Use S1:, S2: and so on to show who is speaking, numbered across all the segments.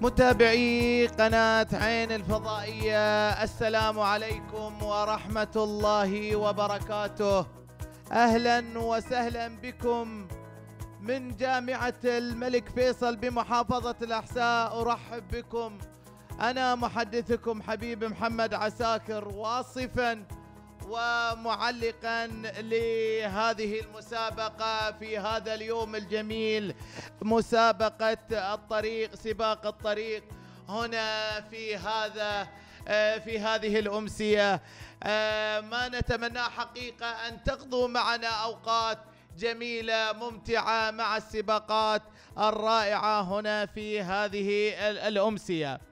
S1: متابعي قناة عين الفضائية السلام عليكم ورحمة الله وبركاته أهلا وسهلا بكم من جامعة الملك فيصل بمحافظة الأحساء أرحب بكم أنا محدثكم حبيب محمد عساكر واصفاً ومعلقا لهذه المسابقة في هذا اليوم الجميل مسابقة الطريق سباق الطريق هنا في هذا آه، في هذه الأمسية آه، ما نتمناه حقيقة أن تقضوا معنا أوقات جميلة ممتعة مع السباقات الرائعة هنا في هذه الأمسية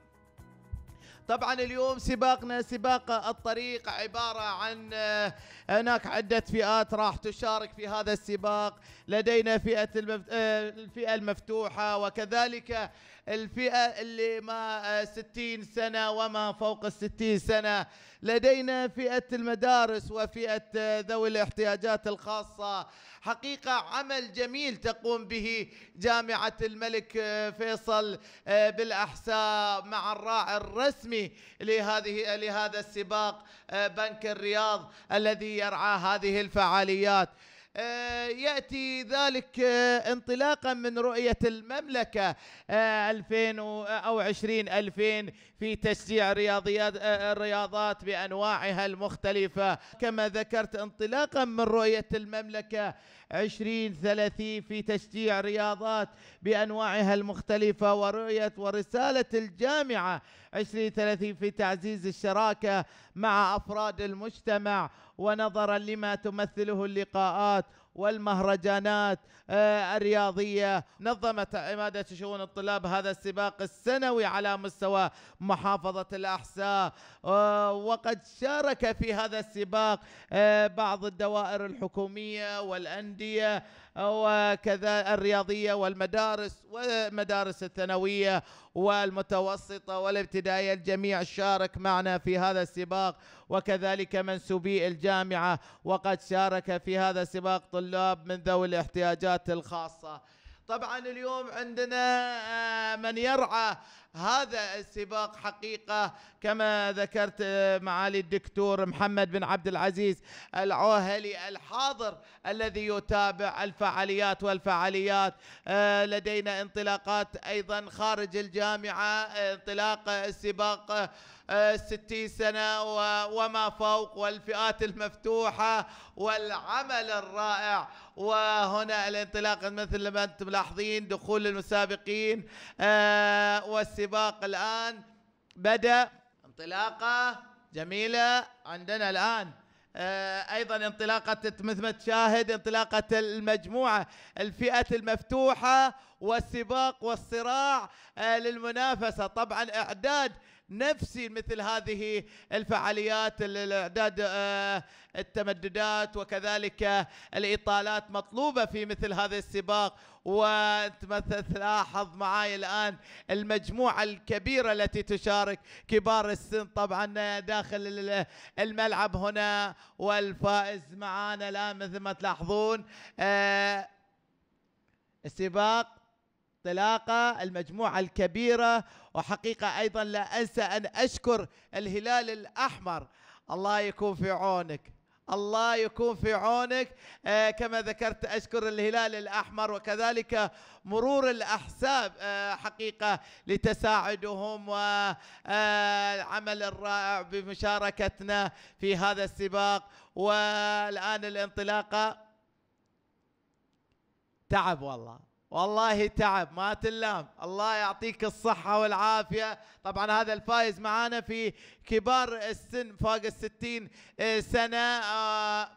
S1: طبعا اليوم سباقنا سباق الطريق عبارة عن آه، هناك عدة فئات راح تشارك في هذا السباق لدينا فئة آه، الفئة المفتوحة وكذلك الفئة اللي ما 60 آه، سنة وما فوق الستين سنة لدينا فئة المدارس وفئة ذوي الاحتياجات الخاصة حقيقة عمل جميل تقوم به جامعة الملك آه، فيصل آه، بالأحساء مع الراعي الرسمي لهذه لهذا السباق آه، بنك الرياض الذي يرعى هذه الفعاليات آه، ياتي ذلك آه، انطلاقا من رؤيه المملكه 2000 آه، او 20 2000 في تشجيع رياضيات الرياضات بانواعها المختلفه كما ذكرت انطلاقا من رؤيه المملكه عشرين ثلاثين في تشجيع رياضات بأنواعها المختلفة ورؤية ورسالة الجامعة عشرين ثلاثين في تعزيز الشراكة مع أفراد المجتمع ونظرا لما تمثله اللقاءات والمهرجانات آه، الرياضية نظمت عمادة شؤون الطلاب هذا السباق السنوي على مستوى محافظة الأحساء آه، وقد شارك في هذا السباق آه، بعض الدوائر الحكومية والأندية وكذا الرياضية والمدارس والمدارس الثانوية والمتوسطة والابتدائية الجميع شارك معنا في هذا السباق وكذلك منسوبي الجامعة وقد شارك في هذا السباق طلاب من ذوي الاحتياجات الخاصة طبعا اليوم عندنا آه، من يرعى هذا السباق حقيقة كما ذكرت معالي الدكتور محمد بن عبد العزيز العوهلي الحاضر الذي يتابع الفعاليات والفعاليات آه، لدينا انطلاقات أيضا خارج الجامعة انطلاق السباق 60 سنة وما فوق والفئات المفتوحة والعمل الرائع وهنا الانطلاق مثل ما أنتم ملاحظين دخول المسابقين آه، والسباق الآن بدأ انطلاقة جميلة عندنا الآن آه، ايضا انطلاقه مثل ما تشاهد انطلاقه المجموعه الفئه المفتوحه والسباق والصراع آه، للمنافسه طبعا اعداد نفسي مثل هذه الفعاليات الاعداد آه، التمددات وكذلك الاطالات مطلوبه في مثل هذا السباق وانت تلاحظ معي الان المجموعه الكبيره التي تشارك كبار السن طبعا داخل الملعب هنا والفائز معانا الان مثل ما تلاحظون آه، السباق انطلاقة المجموعة الكبيرة وحقيقة أيضا لا أنسى أن أشكر الهلال الأحمر الله يكون في عونك الله يكون في عونك آه كما ذكرت أشكر الهلال الأحمر وكذلك مرور الأحساب آه حقيقة لتساعدهم والعمل آه، الرائع بمشاركتنا في هذا السباق والآن الانطلاقة تعب والله والله تعب ما تلام الله يعطيك الصحة والعافية طبعا هذا الفائز معانا في كبار السن فوق الستين آه، سنة آه،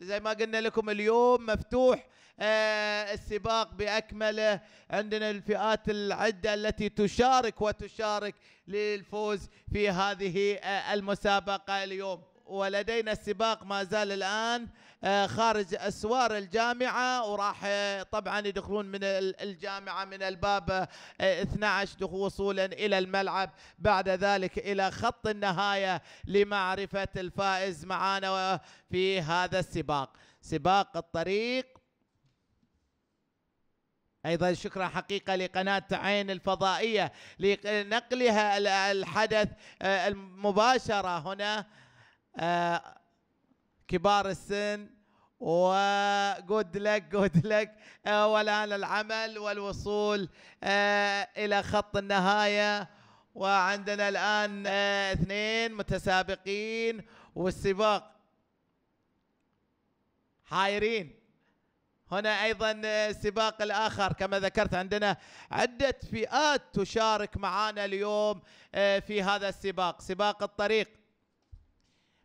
S1: زي ما قلنا لكم اليوم مفتوح آه، السباق باكمله عندنا الفئات العده التي تشارك وتشارك للفوز في هذه المسابقه اليوم ولدينا السباق ما زال الان آه، خارج اسوار الجامعه وراح آه، طبعا يدخلون من الجامعه من الباب 12 آه، وصولا الى الملعب بعد ذلك الى خط النهايه لمعرفه الفائز معانا في هذا السباق سباق الطريق ايضا شكرا حقيقه لقناه عين الفضائيه لنقلها الحدث المباشره هنا كبار السن وجود لك جود لك آه، والان العمل والوصول آه، الى خط النهايه وعندنا الان آه، اثنين متسابقين والسباق حائرين هنا ايضا السباق الاخر كما ذكرت عندنا عده فئات تشارك معنا اليوم في هذا السباق سباق الطريق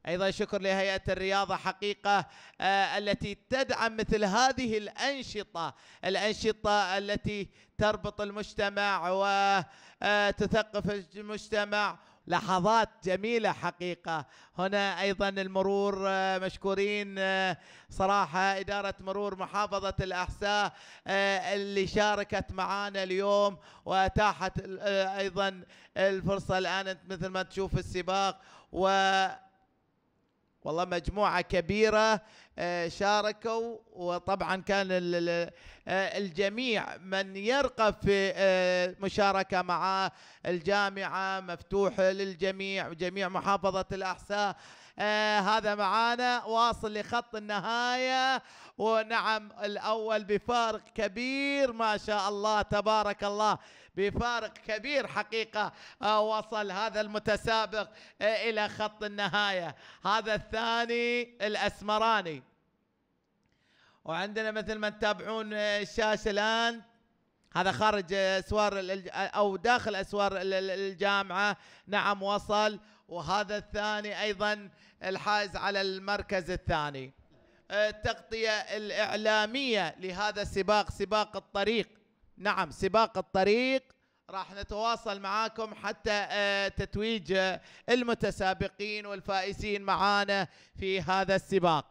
S1: ايضا شكر لهيئه الرياضه حقيقه آه، التي تدعم مثل هذه الانشطه الانشطه التي تربط المجتمع وتثقف آه، المجتمع لحظات جميله حقيقه هنا ايضا المرور آه، مشكورين صراحه اداره مرور محافظه الاحساء اللي شاركت معانا اليوم واتاحت ايضا الفرصه الان مثل ما تشوف السباق و والله مجموعة كبيرة آه، شاركوا وطبعا كان آه، الجميع من يرغب في آه، مشاركة مع الجامعة مفتوح للجميع وجميع محافظة الأحساء آه هذا معانا واصل لخط النهاية ونعم الأول بفارق كبير ما شاء الله تبارك الله بفارق كبير حقيقة آه، وصل هذا المتسابق آه، إلى خط النهاية هذا الثاني الأسمراني وعندنا مثل ما تتابعون آه، الشاشة الآن هذا خارج اسوار او داخل اسوار الجامعه نعم وصل وهذا الثاني ايضا الحائز على المركز الثاني التغطيه الاعلاميه لهذا السباق سباق الطريق نعم سباق الطريق راح نتواصل معاكم حتى آه، تتويج آه، المتسابقين والفائزين معانا في هذا السباق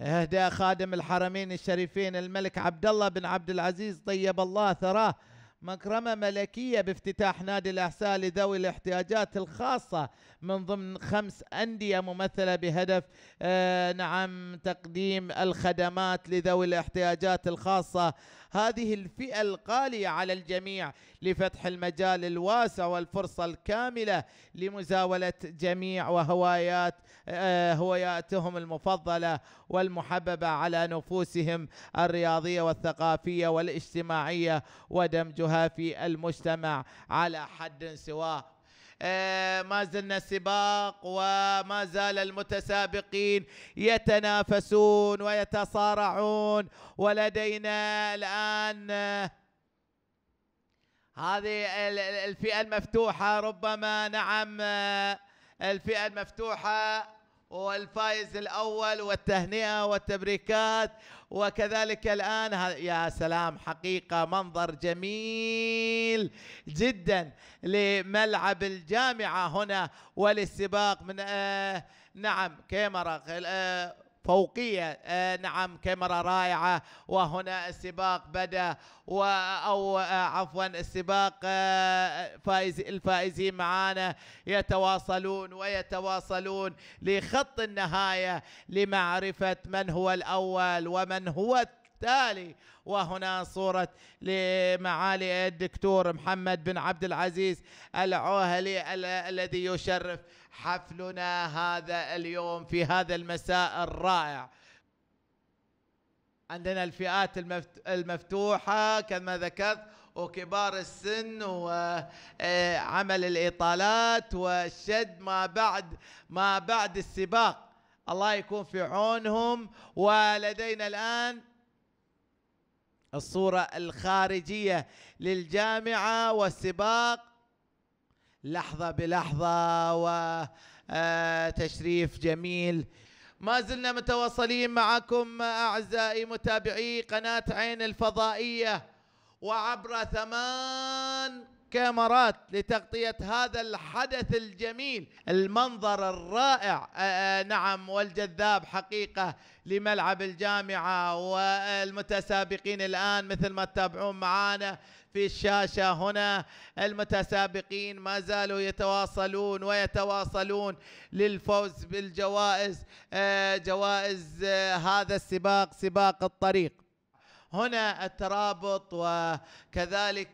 S1: اهدى خادم الحرمين الشريفين الملك عبد الله بن عبد العزيز طيب الله ثراه مكرمة ملكية بافتتاح نادي الأحساء لذوي الاحتياجات الخاصة من ضمن خمس أندية ممثلة بهدف آه، نعم تقديم الخدمات لذوي الاحتياجات الخاصة هذه الفئة القالية على الجميع لفتح المجال الواسع والفرصة الكاملة لمزاولة جميع وهوايات آه، هواياتهم المفضلة والمحببة على نفوسهم الرياضية والثقافية والاجتماعية ودمجها في المجتمع على حد سواء آه، ما زلنا سباق وما زال المتسابقين يتنافسون ويتصارعون ولدينا الآن آه، هذه الفئة المفتوحة ربما نعم آه، الفئة المفتوحة والفائز الأول والتهنئة والتبريكات وكذلك الآن يا سلام حقيقة منظر جميل جدا لملعب الجامعة هنا وللسباق من آه نعم كاميرا آه فوقية آه نعم كاميرا رائعة وهنا السباق بدأ و أو آه عفوا السباق آه فائز الفائزين معانا يتواصلون ويتواصلون لخط النهاية لمعرفة من هو الأول ومن هو التالي وهنا صورة لمعالي الدكتور محمد بن عبد العزيز العوهلي الذي يشرف حفلنا هذا اليوم في هذا المساء الرائع عندنا الفئات المفتوحة كما ذكرت وكبار السن وعمل آه، الإطالات والشد ما بعد ما بعد السباق الله يكون في عونهم ولدينا الآن الصورة الخارجية للجامعة والسباق لحظة بلحظة وتشريف آه، جميل ما زلنا متواصلين معكم أعزائي متابعي قناة عين الفضائية وعبر ثمان كاميرات لتغطية هذا الحدث الجميل المنظر الرائع آه، آه، نعم والجذاب حقيقة لملعب الجامعة والمتسابقين الآن مثل ما تتابعون معانا في الشاشة هنا المتسابقين ما زالوا يتواصلون ويتواصلون للفوز بالجوائز آه، جوائز هذا السباق سباق الطريق هنا الترابط وكذلك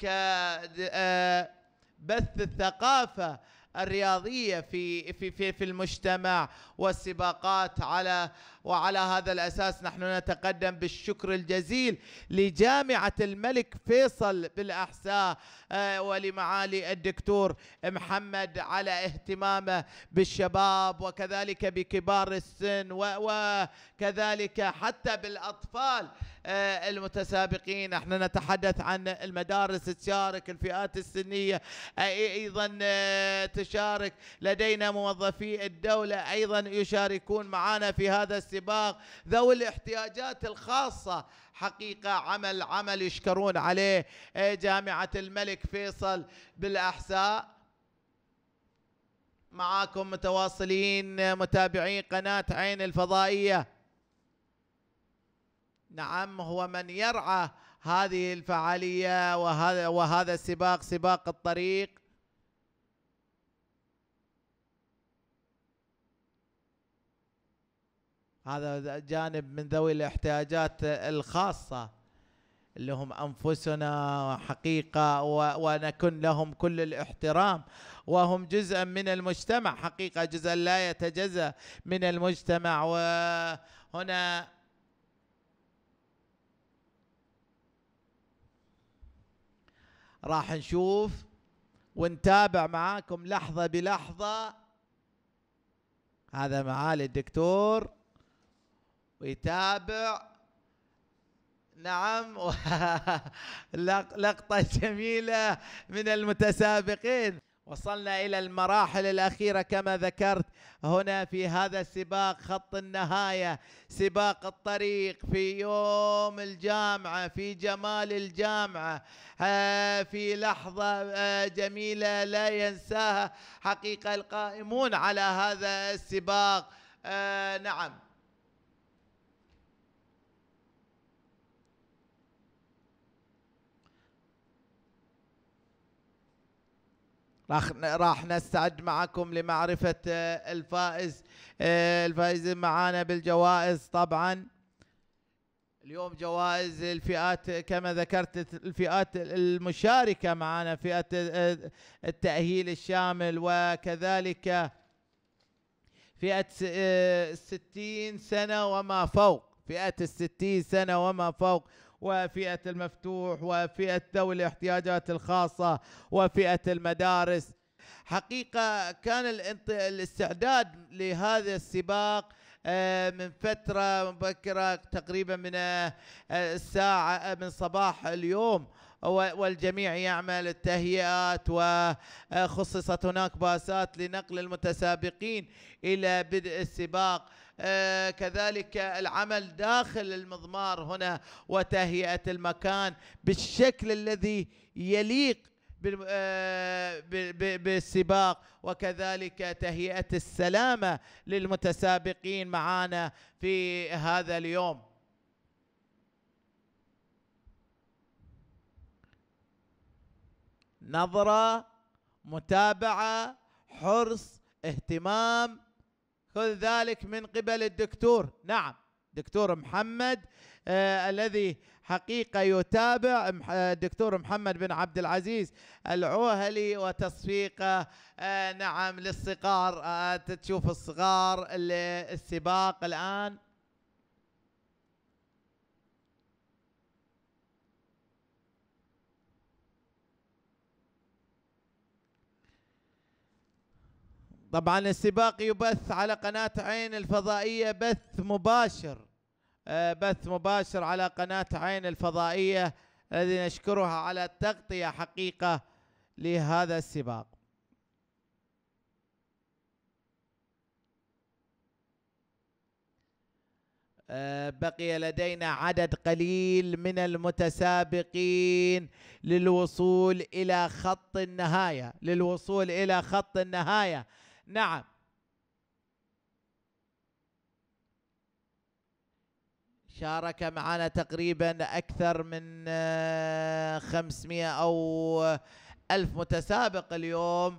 S1: آه، بث الثقافه الرياضيه في في في, في المجتمع والسباقات على وعلى هذا الاساس نحن نتقدم بالشكر الجزيل لجامعه الملك فيصل بالاحساء آه، ولمعالي الدكتور محمد على اهتمامه بالشباب وكذلك بكبار السن وكذلك حتى بالاطفال آه، المتسابقين احنا نتحدث عن المدارس تشارك الفئات السنية آه، ايضا آه، تشارك لدينا موظفي الدولة ايضا يشاركون معنا في هذا السباق ذوي الاحتياجات الخاصة حقيقة عمل عمل يشكرون عليه جامعة الملك فيصل بالأحساء معاكم متواصلين متابعين قناة عين الفضائية نعم هو من يرعى هذه الفعالية وهذا, وهذا السباق سباق الطريق هذا جانب من ذوي الاحتياجات الخاصة اللي هم أنفسنا حقيقة ونكن لهم كل الاحترام وهم جزءا من المجتمع حقيقة جزء لا يتجزأ من المجتمع وهنا راح نشوف ونتابع معاكم لحظة بلحظة هذا معالي الدكتور ويتابع نعم لقطة جميلة من المتسابقين وصلنا إلى المراحل الأخيرة كما ذكرت هنا في هذا السباق خط النهاية سباق الطريق في يوم الجامعة في جمال الجامعة آه، في لحظة آه، جميلة لا ينساها حقيقة القائمون على هذا السباق آه، نعم راح راح نستعد معكم لمعرفة آه، الفائز آه، الفائزين معانا بالجوائز طبعا اليوم جوائز الفئات كما ذكرت الفئات المشاركة معنا فئة آه، التأهيل الشامل وكذلك فئة ستين سنة وما فوق فئة الستين سنة وما فوق وفئة المفتوح وفئة ذوي الاحتياجات الخاصة وفئة المدارس حقيقة كان الاستعداد لهذا السباق آه، من فترة مبكرة تقريبا من آه، الساعة آه، من صباح اليوم والجميع يعمل التهيئات وخصصت هناك باسات لنقل المتسابقين إلى بدء السباق آه، كذلك العمل داخل المضمار هنا وتهيئة المكان بالشكل الذي يليق آه، بالسباق وكذلك تهيئة السلامة للمتسابقين معنا في هذا اليوم نظرة متابعة حرص اهتمام كل ذلك من قبل الدكتور نعم دكتور محمد آه الذي حقيقه يتابع الدكتور آه، محمد بن عبد العزيز العوهلي وتصفيقه آه نعم للصغار آه تشوف الصغار السباق الان طبعا السباق يبث على قناة عين الفضائية بث مباشر آه، بث مباشر على قناة عين الفضائية الذي نشكرها على التغطية حقيقة لهذا السباق آه، بقي لدينا عدد قليل من المتسابقين للوصول إلى خط النهاية للوصول إلى خط النهاية نعم شارك معنا تقريبا أكثر من 500 آه، أو آه، ألف متسابق اليوم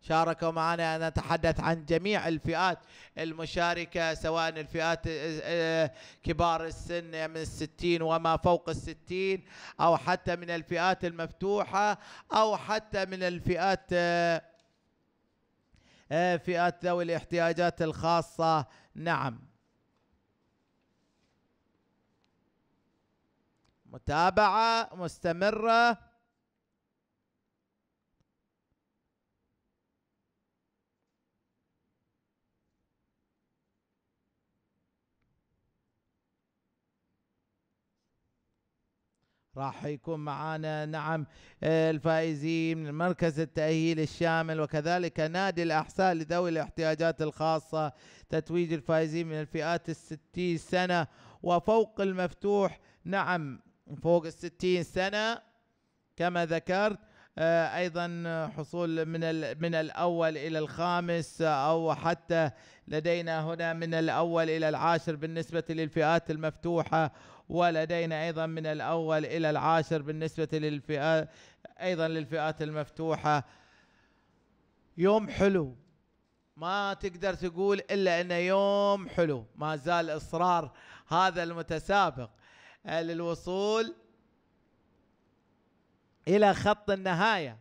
S1: شاركوا معنا أنا أتحدث عن جميع الفئات المشاركة سواء الفئات آه، كبار السن من الستين وما فوق الستين أو حتى من الفئات المفتوحة أو حتى من الفئات آه، فئات ذوي الاحتياجات الخاصة نعم متابعة مستمرة راح يكون معانا نعم الفائزين من مركز التأهيل الشامل وكذلك نادي الأحساء لذوي الاحتياجات الخاصة تتويج الفائزين من الفئات الستين سنة وفوق المفتوح نعم فوق الستين سنة كما ذكرت آه، ايضا حصول من من الاول الى الخامس او حتى لدينا هنا من الاول الى العاشر بالنسبه للفئات المفتوحه ولدينا أيضا من الأول إلى العاشر بالنسبة للفئات أيضا للفئات المفتوحة يوم حلو ما تقدر تقول إلا أنه يوم حلو ما زال إصرار هذا المتسابق للوصول إلى خط النهاية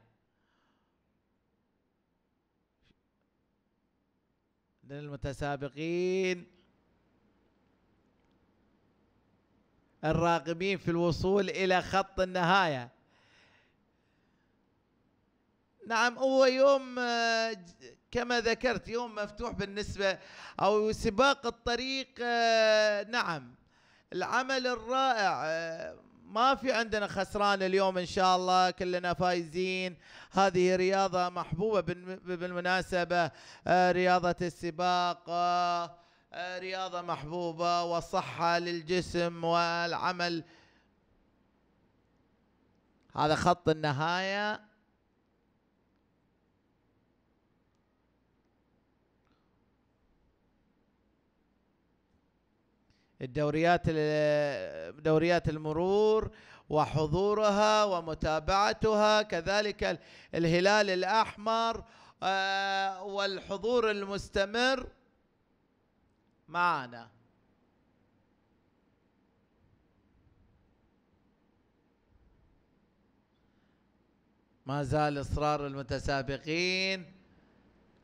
S1: للمتسابقين الراغبين في الوصول إلى خط النهاية نعم هو يوم آه، كما ذكرت يوم مفتوح بالنسبة أو سباق الطريق آه، نعم العمل الرائع آه، ما في عندنا خسران اليوم ان شاء الله كلنا فايزين هذه رياضه محبوبه بالمناسبه رياضه السباق رياضة محبوبة وصحة للجسم والعمل هذا خط النهاية الدوريات دوريات المرور وحضورها ومتابعتها كذلك الهلال الأحمر آه، والحضور المستمر معنا ما زال إصرار المتسابقين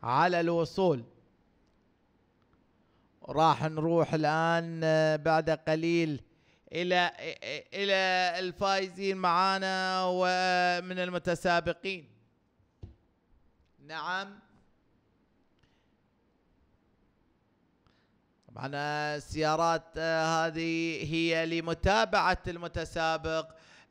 S1: على الوصول راح نروح الآن آه، بعد قليل إلى آه، إلى الفائزين معانا ومن المتسابقين نعم معنا السيارات آه، هذه هي لمتابعة المتسابق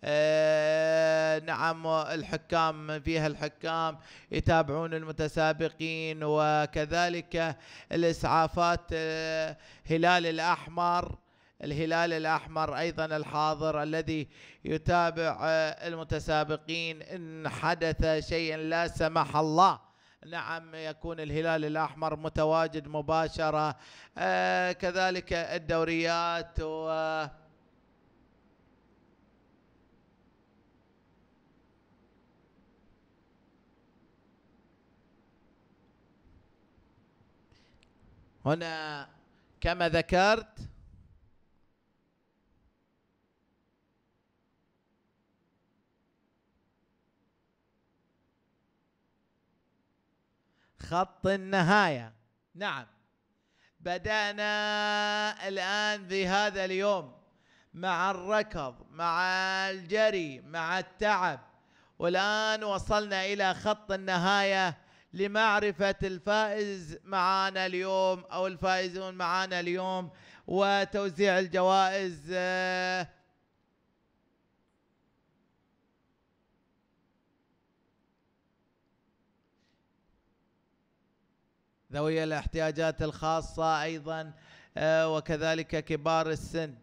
S1: آه، نعم الحكام فيها الحكام يتابعون المتسابقين وكذلك الاسعافات آه، هلال الاحمر الهلال الاحمر ايضا الحاضر الذي يتابع المتسابقين ان حدث شيء لا سمح الله نعم يكون الهلال الأحمر متواجد مباشرة آه كذلك الدوريات و هنا كما ذكرت خط النهاية نعم بدأنا الآن في هذا اليوم مع الركض مع الجري مع التعب والآن وصلنا إلى خط النهاية لمعرفة الفائز معانا اليوم أو الفائزون معانا اليوم وتوزيع الجوائز آه ذوي الاحتياجات الخاصة أيضا آه، وكذلك كبار السن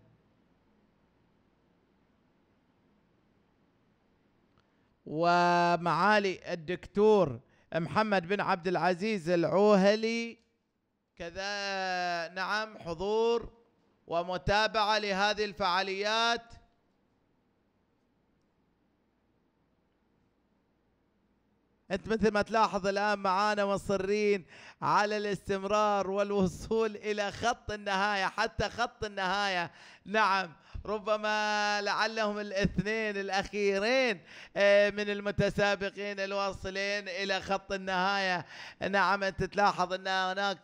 S1: ومعالي الدكتور محمد بن عبد العزيز العوهلي كذا نعم حضور ومتابعة لهذه الفعاليات انت مثل ما تلاحظ الان معانا مصرين على الاستمرار والوصول الى خط النهايه حتى خط النهايه نعم ربما لعلهم الاثنين الاخيرين آه، من المتسابقين الواصلين الى خط النهايه نعم انت تلاحظ ان هناك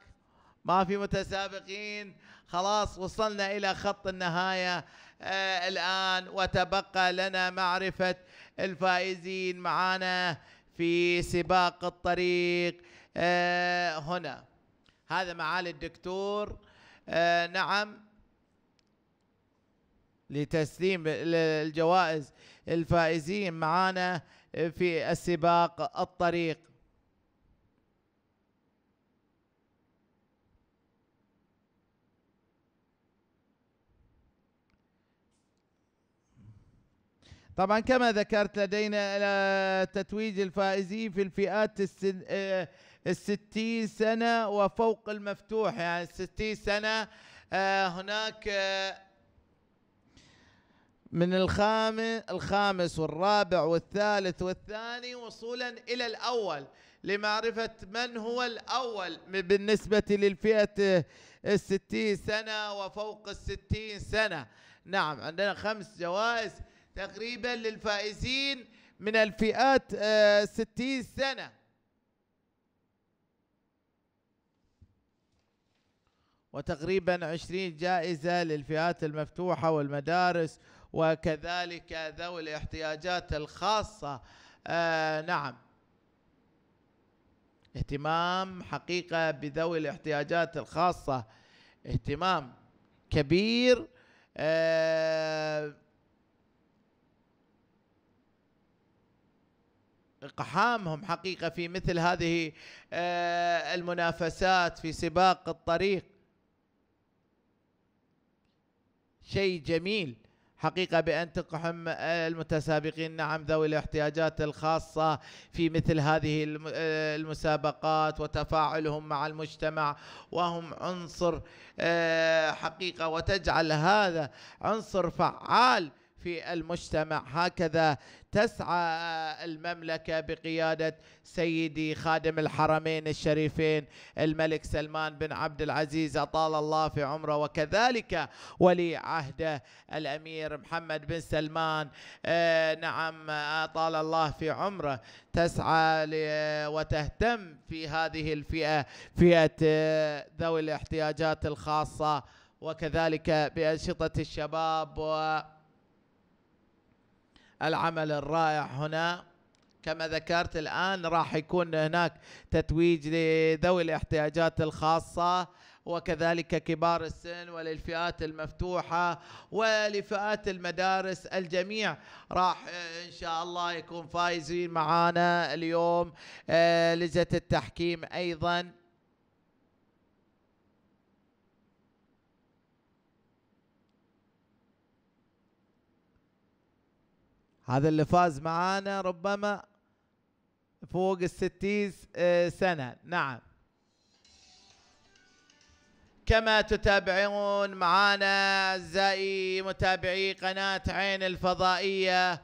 S1: ما في متسابقين خلاص وصلنا الى خط النهايه آه، الان وتبقى لنا معرفه الفائزين معانا في سباق الطريق آه، هنا هذا معالي الدكتور آه، نعم لتسليم الجوائز الفائزين معانا في السباق الطريق طبعا كما ذكرت لدينا تتويج الفائزين في الفئات آه، الستين سنة وفوق المفتوح يعني الستين سنة آه، هناك آه، من الخامس والرابع والثالث والثاني وصولا إلى الأول لمعرفة من هو الأول بالنسبة للفئة الستين سنة وفوق الستين سنة نعم عندنا خمس جوائز تقريبا للفائزين من الفئات 60 آه، سنة وتقريبا 20 جائزة للفئات المفتوحة والمدارس وكذلك ذوي الاحتياجات الخاصة آه نعم اهتمام حقيقة بذوي الاحتياجات الخاصة اهتمام كبير آه اقحامهم حقيقه في مثل هذه آه، المنافسات في سباق الطريق شيء جميل حقيقة بأن تقحم المتسابقين نعم ذوي الاحتياجات الخاصة في مثل هذه آه، المسابقات وتفاعلهم مع المجتمع وهم عنصر آه، حقيقة وتجعل هذا عنصر فعال في المجتمع هكذا تسعى المملكه بقياده سيدي خادم الحرمين الشريفين الملك سلمان بن عبد العزيز اطال الله في عمره وكذلك ولي عهده الامير محمد بن سلمان آه، نعم اطال الله في عمره تسعى وتهتم في هذه الفئه فئه آه، ذوي الاحتياجات الخاصه وكذلك بانشطه الشباب و العمل الرائع هنا كما ذكرت الآن راح يكون هناك تتويج لذوي الاحتياجات الخاصة وكذلك كبار السن وللفئات المفتوحة ولفئات المدارس الجميع راح إن شاء الله يكون فايزين معانا اليوم آه، لجنة التحكيم أيضا هذا اللي فاز معانا ربما فوق الستيز سنة نعم كما تتابعون معانا أعزائي متابعي قناة عين الفضائية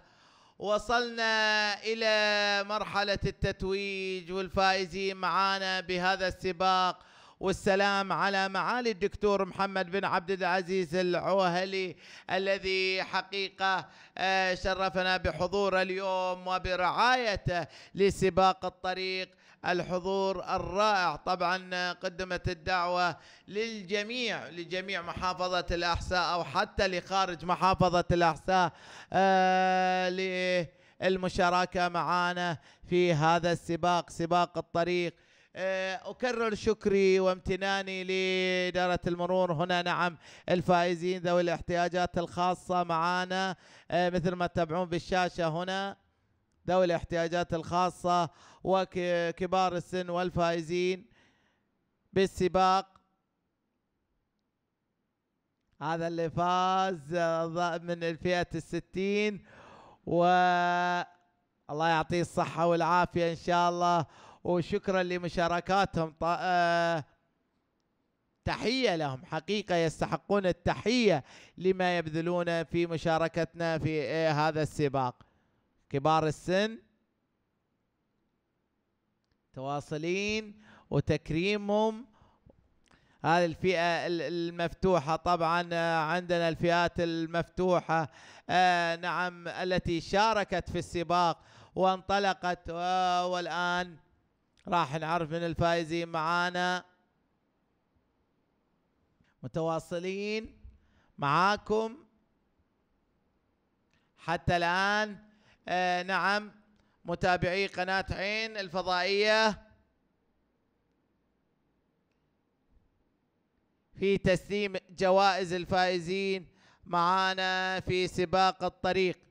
S1: وصلنا إلى مرحلة التتويج والفائزين معانا بهذا السباق والسلام على معالي الدكتور محمد بن عبد العزيز العوهلي الذي حقيقة آه، شرفنا بحضوره اليوم وبرعايته لسباق الطريق الحضور الرائع طبعا قدمت الدعوة للجميع لجميع محافظة الأحساء أو حتى لخارج محافظة الأحساء آه للمشاركة معنا في هذا السباق سباق الطريق آه، أكرر شكري وامتناني لإدارة المرور هنا نعم الفائزين ذوي الاحتياجات الخاصة معانا آه، مثل ما تتابعون بالشاشة هنا ذوي الاحتياجات الخاصة وكبار السن والفائزين بالسباق هذا اللي فاز آه، من الفئة الستين و الله يعطيه الصحة والعافية إن شاء الله وشكرا لمشاركاتهم آه، تحية لهم حقيقة يستحقون التحية لما يبذلون في مشاركتنا في آه، هذا السباق كبار السن متواصلين وتكريمهم هذه الفئة المفتوحة طبعا آه، عندنا الفئات المفتوحة آه نعم التي شاركت في السباق وانطلقت والآن راح نعرف من الفائزين معانا متواصلين معاكم حتى الآن آه نعم متابعي قناة عين الفضائية في تسليم جوائز الفائزين معانا في سباق الطريق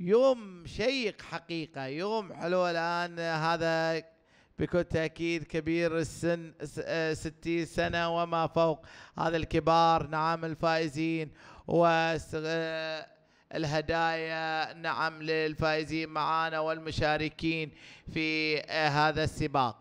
S1: يوم شيق حقيقة يوم حلو الآن هذا بكل تأكيد كبير السن ستين سنة وما فوق هذا الكبار نعم الفائزين والهدايا نعم للفائزين معانا والمشاركين في هذا السباق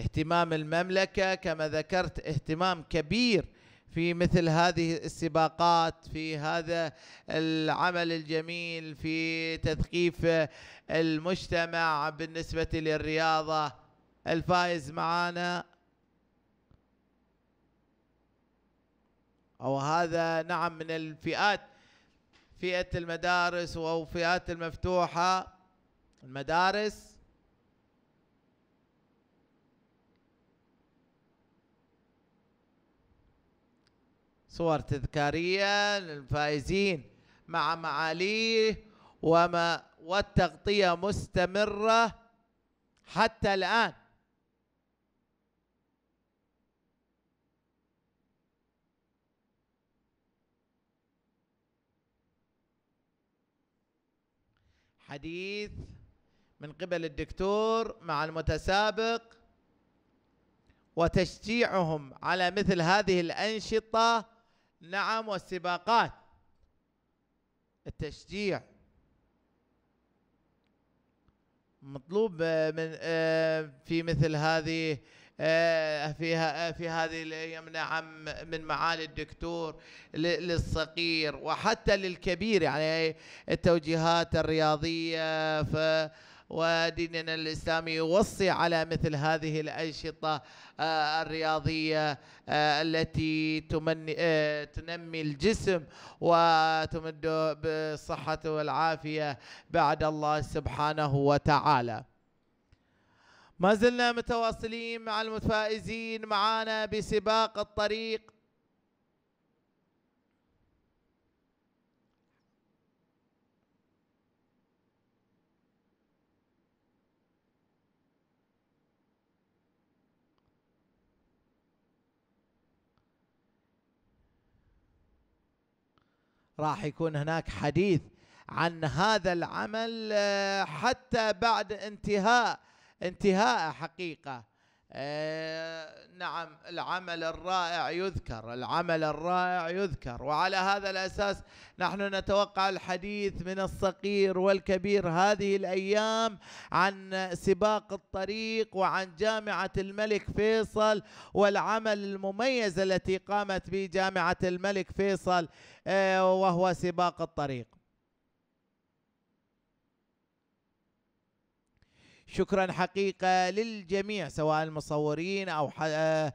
S1: اهتمام المملكة كما ذكرت اهتمام كبير في مثل هذه السباقات في هذا العمل الجميل في تثقيف المجتمع بالنسبة للرياضة الفائز معانا أو هذا نعم من الفئات فئة المدارس أو فئات المفتوحة المدارس صور تذكارية للفائزين مع معاليه وما والتغطية مستمرة حتى الآن حديث من قبل الدكتور مع المتسابق وتشجيعهم على مثل هذه الأنشطة نعم والسباقات التشجيع مطلوب آه، من آه، في مثل هذه آه، في في هذه الايام نعم من معالي الدكتور للصغير وحتى للكبير يعني التوجيهات الرياضيه ف وديننا الإسلامي يوصي على مثل هذه الأنشطة آه، الرياضية آه، التي تمني آه، تنمي الجسم وتمد بالصحة والعافية بعد الله سبحانه وتعالى ما زلنا متواصلين مع المتفائزين معنا بسباق الطريق راح يكون هناك حديث عن هذا العمل آه، حتى بعد انتهاء انتهاء حقيقه آه، نعم العمل الرائع يذكر العمل الرائع يذكر وعلى هذا الأساس نحن نتوقع الحديث من الصغير والكبير هذه الأيام عن سباق الطريق وعن جامعة الملك فيصل والعمل المميز التي قامت به جامعة الملك فيصل آه، وهو سباق الطريق شكرا حقيقة للجميع سواء المصورين أو آه،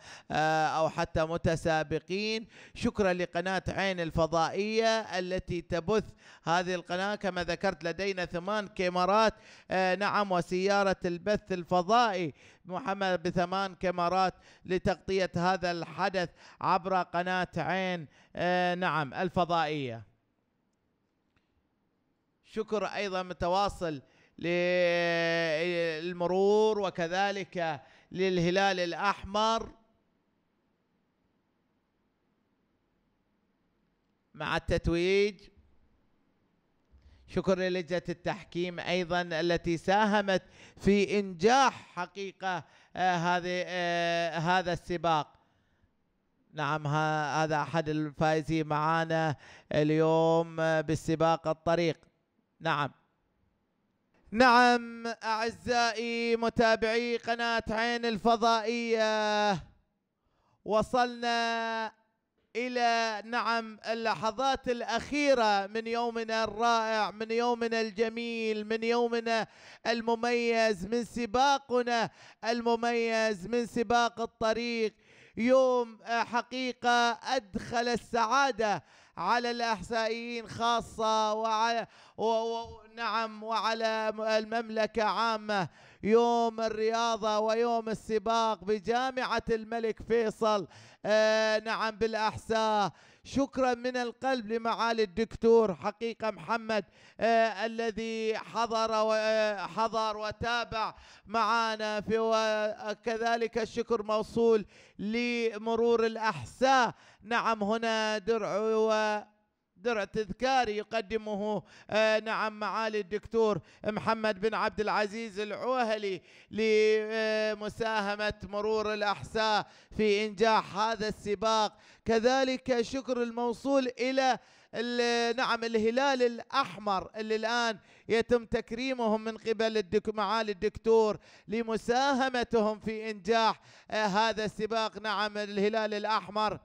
S1: أو حتى متسابقين شكرا لقناة عين الفضائية التي تبث هذه القناة كما ذكرت لدينا ثمان كاميرات آه، نعم وسيارة البث الفضائي محمد بثمان كاميرات لتغطية هذا الحدث عبر قناة عين آه، نعم الفضائية شكر أيضا متواصل للمرور وكذلك للهلال الأحمر مع التتويج شكر للجنة التحكيم أيضا التي ساهمت في إنجاح حقيقة آه، هذه آه، هذا السباق نعم هذا أحد الفائزين معانا اليوم آه، بالسباق الطريق نعم نعم أعزائي متابعي قناة عين الفضائية وصلنا إلى نعم اللحظات الأخيرة من يومنا الرائع من يومنا الجميل من يومنا المميز من سباقنا المميز من سباق الطريق يوم آه، حقيقة أدخل السعادة على الأحسائيين خاصة وعلى و و نعم وعلى المملكة عامة يوم الرياضة ويوم السباق بجامعة الملك فيصل آه نعم بالأحساء شكرا من القلب لمعالي الدكتور حقيقة محمد آه الذي حضر وحضر آه، وتابع معنا في وكذلك الشكر موصول لمرور الأحساء نعم هنا درع و درع تذكاري يقدمه آه نعم معالي الدكتور محمد بن عبد العزيز العوهلي لمساهمة مرور الأحساء في إنجاح هذا السباق كذلك شكر الموصول إلى نعم الهلال الأحمر اللي الآن يتم تكريمهم من قبل الدك معالي الدكتور لمساهمتهم في إنجاح آه هذا السباق نعم الهلال الأحمر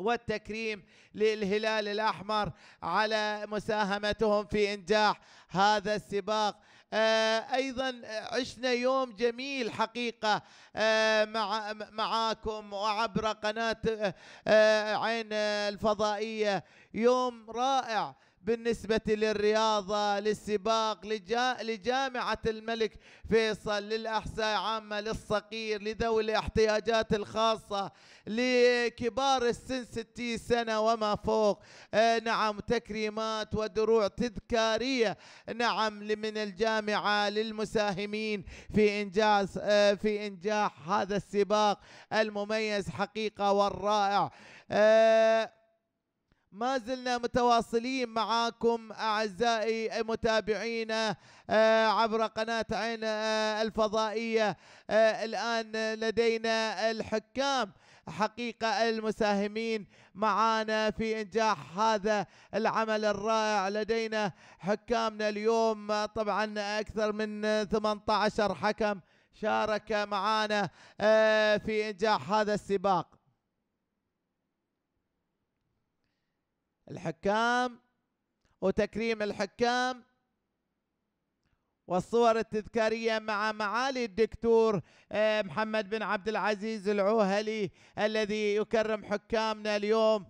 S1: والتكريم للهلال الأحمر على مساهمتهم في إنجاح هذا السباق آه، ايضا عشنا يوم جميل حقيقه آه، مع معاكم وعبر قناه آه، عين الفضائيه يوم رائع بالنسبة للرياضة للسباق لجا لجامعة الملك فيصل للأحساء عامة للصغير لذوي الاحتياجات الخاصة لكبار السن 60 سنة وما فوق آه نعم تكريمات ودروع تذكارية نعم لمن الجامعة للمساهمين في إنجاز آه في إنجاح هذا السباق المميز حقيقة والرائع آه ما زلنا متواصلين معاكم أعزائي متابعينا آه، عبر قناة عين آه، الفضائية آه، الآن لدينا الحكام حقيقة المساهمين معانا في إنجاح هذا العمل الرائع لدينا حكامنا اليوم طبعا أكثر من 18 حكم شارك معانا في إنجاح هذا السباق الحكام وتكريم الحكام والصور التذكارية مع معالي الدكتور آه، محمد بن عبد العزيز العوهلي الذي يكرم حكامنا اليوم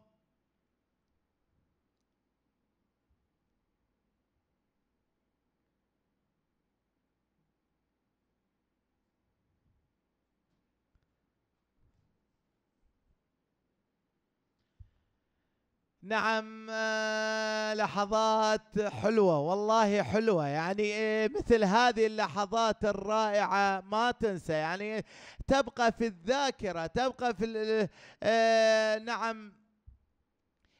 S1: نعم آه، لحظات حلوة والله حلوة يعني آه، مثل هذه اللحظات الرائعة ما تنسى يعني تبقى في الذاكرة تبقى في آه، نعم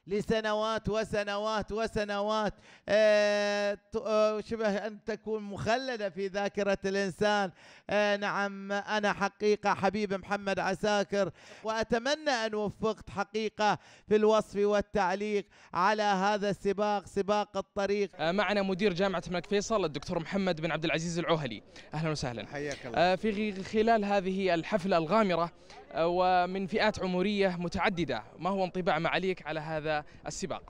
S1: لسنوات وسنوات وسنوات آه، آه، شبه أن تكون مخلدة في ذاكرة الإنسان آه، نعم أنا حقيقة حبيب محمد عساكر وأتمنى أن وفقت حقيقة في الوصف والتعليق على هذا السباق سباق الطريق
S2: معنا مدير جامعة الملك فيصل الدكتور محمد بن عبد العزيز العوهلي أهلا وسهلا حياك الله في خلال هذه الحفلة الغامرة آه، ومن فئات عمرية متعددة ما هو انطباع معاليك على هذا السباق؟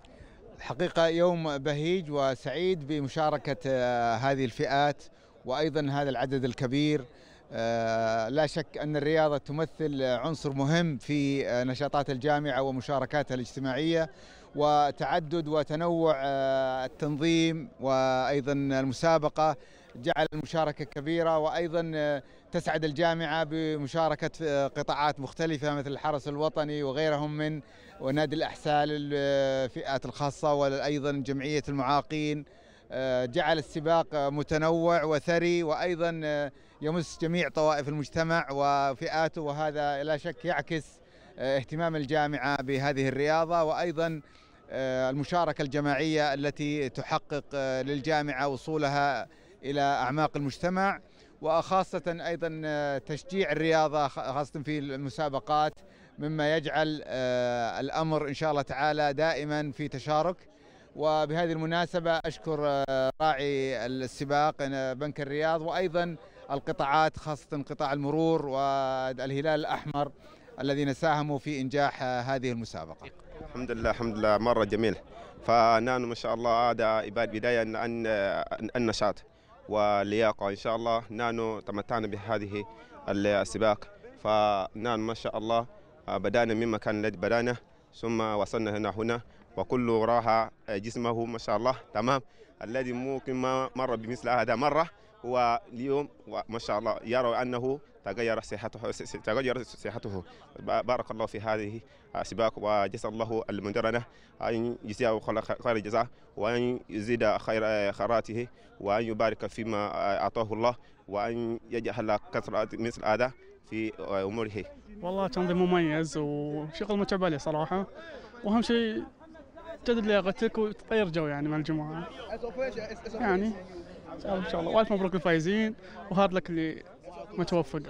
S2: الحقيقة يوم بهيج وسعيد بمشاركة آه، هذه الفئات وأيضا هذا العدد الكبير آه، لا شك أن الرياضة تمثل عنصر مهم في نشاطات الجامعة ومشاركاتها الاجتماعية وتعدد وتنوع التنظيم وأيضا المسابقة جعل المشاركة كبيرة وأيضا تسعد الجامعة بمشاركة قطاعات مختلفة مثل الحرس الوطني وغيرهم من ونادي الأحساء للفئات الخاصة وأيضا جمعية المعاقين آه، جعل السباق متنوع وثري وأيضا آه، يمس جميع طوائف المجتمع وفئاته وهذا لا شك يعكس آه، اهتمام الجامعة بهذه الرياضة وأيضا المشاركة الجماعية التي تحقق للجامعة وصولها إلى أعماق المجتمع وخاصة أيضا آه، تشجيع الرياضة خاصة في المسابقات مما يجعل آه، الأمر إن شاء الله تعالى دائما في تشارك وبهذه المناسبة أشكر آه، راعي السباق بنك الرياض وأيضا القطاعات خاصة قطاع المرور والهلال الأحمر الذين ساهموا في إنجاح هذه المسابقة الحمد لله الحمد لله مرة جميل فنانو ما شاء الله هذا بداية بداية النشاط واللياقه ان شاء الله نانو تمتعنا بهذه السباق فنان ما شاء الله بدانا من مكان الذي بدانا ثم وصلنا هنا هنا وكل راها جسمه ما شاء الله تمام الذي ممكن ما مر بمثل هذا مره هو اليوم ما شاء الله يرى انه تغير صحته تغير صحته بارك الله في هذه السباق وجزا الله المدرنة أن يجزيه خير الجزاء وأن يزيد خير خيراته وأن يبارك فيما أعطاه الله وأن يجعل كثرة مثل هذا في أموره والله تنظيم مميز وشغل متعب عليه صراحة وأهم شيء تجدد لياقتك وتغير جو يعني مع الجماعة يعني إن شاء الله والف مبروك الفايزين وهارد لك اللي متوفق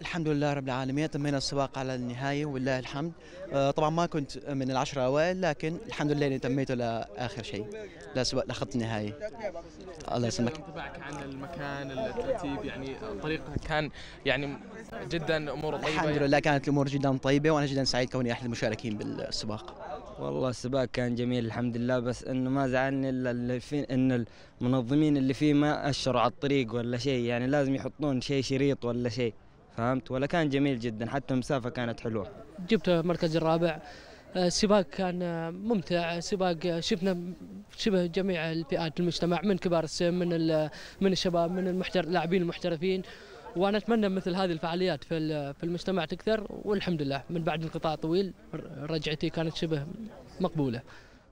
S2: الحمد لله رب العالمين تمينا السباق على النهايه ولله الحمد آه، طبعا ما كنت من العشره الاوائل لكن الحمد لله اني تميته لاخر شيء لخط النهايه الله يسلمك يعني انطباعك عن المكان الترتيب يعني طريقه كان يعني جدا اموره طيبه الحمد لله كانت الامور جدا طيبه وانا جدا سعيد كوني احد المشاركين بالسباق والله السباق كان جميل الحمد لله بس انه ما زعلني الا اللي في ان المنظمين اللي فيه ما اشروا على الطريق ولا شيء يعني لازم يحطون شيء شريط ولا شيء فهمت ولا كان جميل جدا حتى المسافه كانت حلوه جبت المركز الرابع آه، السباق كان آه، ممتع سباق آه، شفنا شبه جميع الفئات المجتمع من كبار السن من من الشباب من المحترف لاعبين المحترفين وانا اتمنى مثل هذه الفعاليات في في المجتمع تكثر والحمد لله من بعد انقطاع طويل رجعتي كانت شبه مقبوله.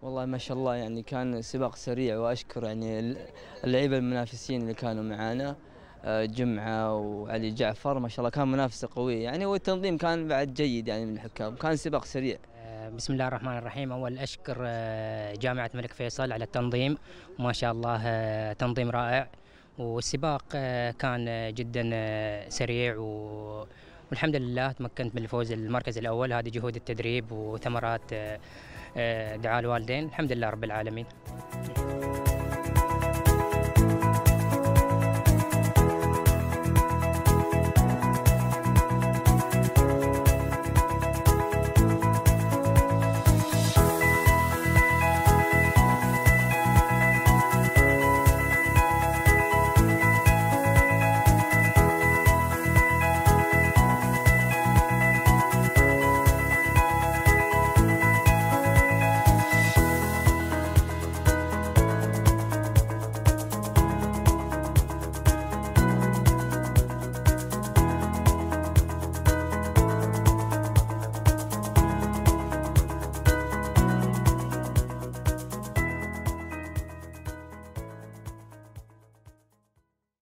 S2: والله ما شاء الله يعني كان سباق سريع واشكر يعني اللعيبه المنافسين اللي كانوا معانا آه، جمعه وعلي جعفر ما شاء الله كان منافسه قويه يعني والتنظيم كان بعد جيد يعني من الحكام كان سباق سريع. آه، بسم الله الرحمن الرحيم أول أشكر آه، جامعة الملك فيصل على التنظيم ما شاء الله تنظيم رائع والسباق آه، كان آه، جدا آه، سريع و والحمد لله تمكنت من الفوز المركز الاول هذه جهود التدريب وثمرات دعاء الوالدين الحمد لله رب العالمين